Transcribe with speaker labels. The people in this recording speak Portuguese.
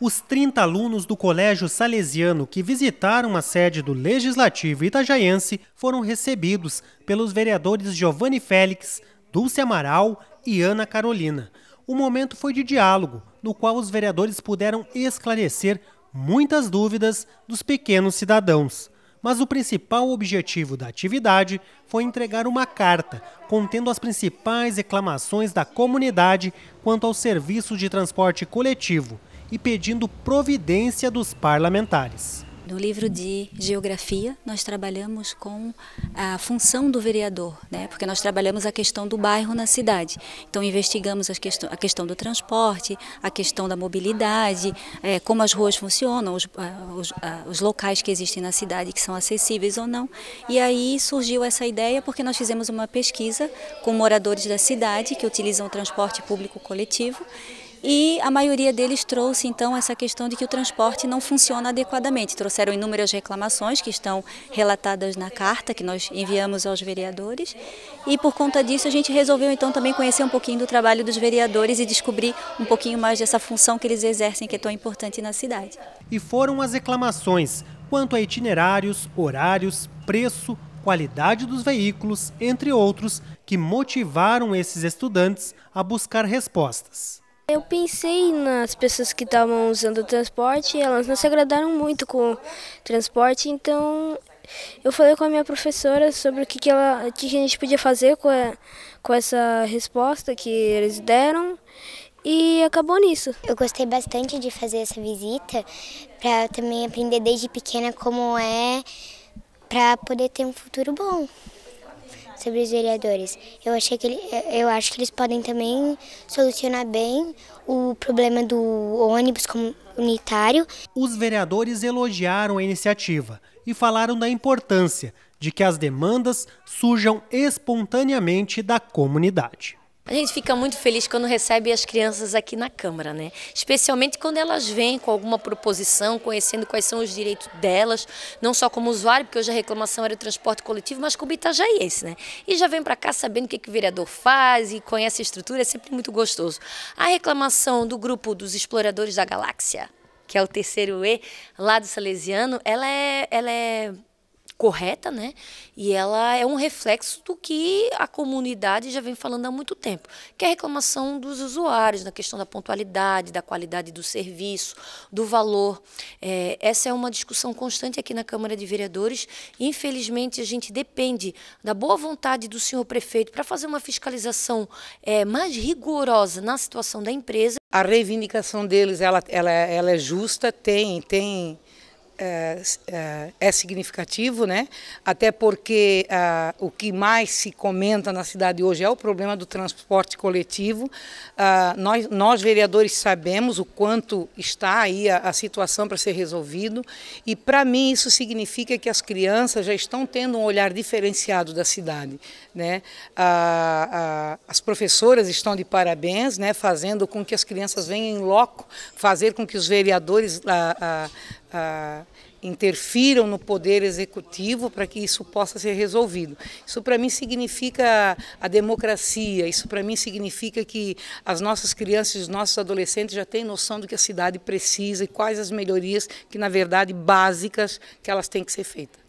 Speaker 1: Os 30 alunos do Colégio Salesiano que visitaram a sede do Legislativo Itajaiense foram recebidos pelos vereadores Giovanni Félix, Dulce Amaral e Ana Carolina. O momento foi de diálogo, no qual os vereadores puderam esclarecer muitas dúvidas dos pequenos cidadãos. Mas o principal objetivo da atividade foi entregar uma carta contendo as principais reclamações da comunidade quanto ao serviço de transporte coletivo – e pedindo providência dos parlamentares.
Speaker 2: No livro de Geografia, nós trabalhamos com a função do vereador, né? porque nós trabalhamos a questão do bairro na cidade. Então, investigamos a questão, a questão do transporte, a questão da mobilidade, é, como as ruas funcionam, os, os, os, locais que existem na cidade que são acessíveis ou não. E aí surgiu essa ideia porque nós fizemos uma pesquisa com moradores da cidade que utilizam o transporte público coletivo e a maioria deles trouxe então essa questão de que o transporte não funciona adequadamente. Trouxeram inúmeras reclamações que estão relatadas na carta que nós enviamos aos vereadores e por conta disso a gente resolveu então também conhecer um pouquinho do trabalho dos vereadores e descobrir um pouquinho mais dessa função que eles exercem que é tão importante na cidade.
Speaker 1: E foram as reclamações quanto a itinerários, horários, preço, qualidade dos veículos, entre outros, que motivaram esses estudantes a buscar respostas.
Speaker 3: Eu pensei nas pessoas que
Speaker 2: estavam usando o transporte, elas não se agradaram muito com o transporte, então eu falei com a minha professora sobre o que, que, ela, que a gente podia fazer com, a, é, com
Speaker 3: essa resposta que eles deram e acabou nisso. Eu gostei bastante de fazer essa visita para também aprender desde pequena como é para poder ter um futuro bom sobre os vereadores. Eu, achei que ele, eu acho que eles podem também solucionar bem o problema do ônibus
Speaker 1: comunitário. Os vereadores elogiaram a iniciativa e falaram da importância de que as demandas surjam espontaneamente da comunidade.
Speaker 3: A gente fica muito feliz quando recebe as crianças aqui na Câmara, né? Especialmente quando elas vêm com alguma proposição, conhecendo quais são os direitos delas, não só como usuário, porque hoje a reclamação era o transporte coletivo, mas como itajaiense, né? E já vem para cá sabendo o que, que o vereador faz e conhece a estrutura, é sempre muito gostoso. A reclamação do grupo dos Exploradores da Galáxia, que é o terceiro E, lá do Salesiano, ela é, ela é correta, né? E ela é um reflexo do que a comunidade já vem falando há muito tempo, que é a reclamação dos usuários na questão da pontualidade, da qualidade do serviço, do valor. É, essa é uma discussão constante aqui na Câmara de Vereadores. Infelizmente, a gente depende da boa vontade do senhor prefeito para fazer uma fiscalização é, mais rigorosa na situação da empresa.
Speaker 4: A reivindicação deles, ela, ela, é, ela é justa, tem, tem é, é, é significativo, né? até porque ah, o que mais se comenta na cidade hoje é o problema do transporte coletivo. Ah, nós, nós, vereadores, sabemos o quanto está aí a, a situação para ser resolvido, e para mim isso significa que as crianças já estão tendo um olhar diferenciado da cidade. Né? Ah, as professoras estão de parabéns, né? fazendo com que as crianças venham em loco, fazer com que os vereadores ah, interfiram no poder executivo para que isso possa ser resolvido. Isso para mim significa a democracia, isso para mim significa que as nossas crianças e os nossos adolescentes já têm noção do que a cidade precisa e quais as melhorias que, na verdade, básicas que elas têm que ser feitas.